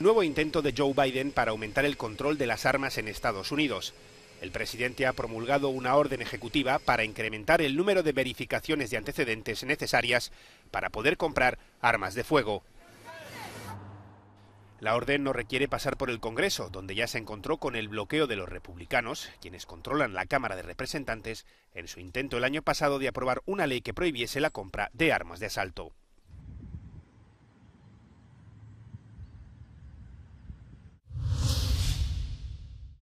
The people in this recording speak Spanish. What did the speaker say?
nuevo intento de Joe Biden para aumentar el control de las armas en Estados Unidos. El presidente ha promulgado una orden ejecutiva para incrementar el número de verificaciones de antecedentes necesarias para poder comprar armas de fuego. La orden no requiere pasar por el Congreso, donde ya se encontró con el bloqueo de los republicanos, quienes controlan la Cámara de Representantes, en su intento el año pasado de aprobar una ley que prohibiese la compra de armas de asalto.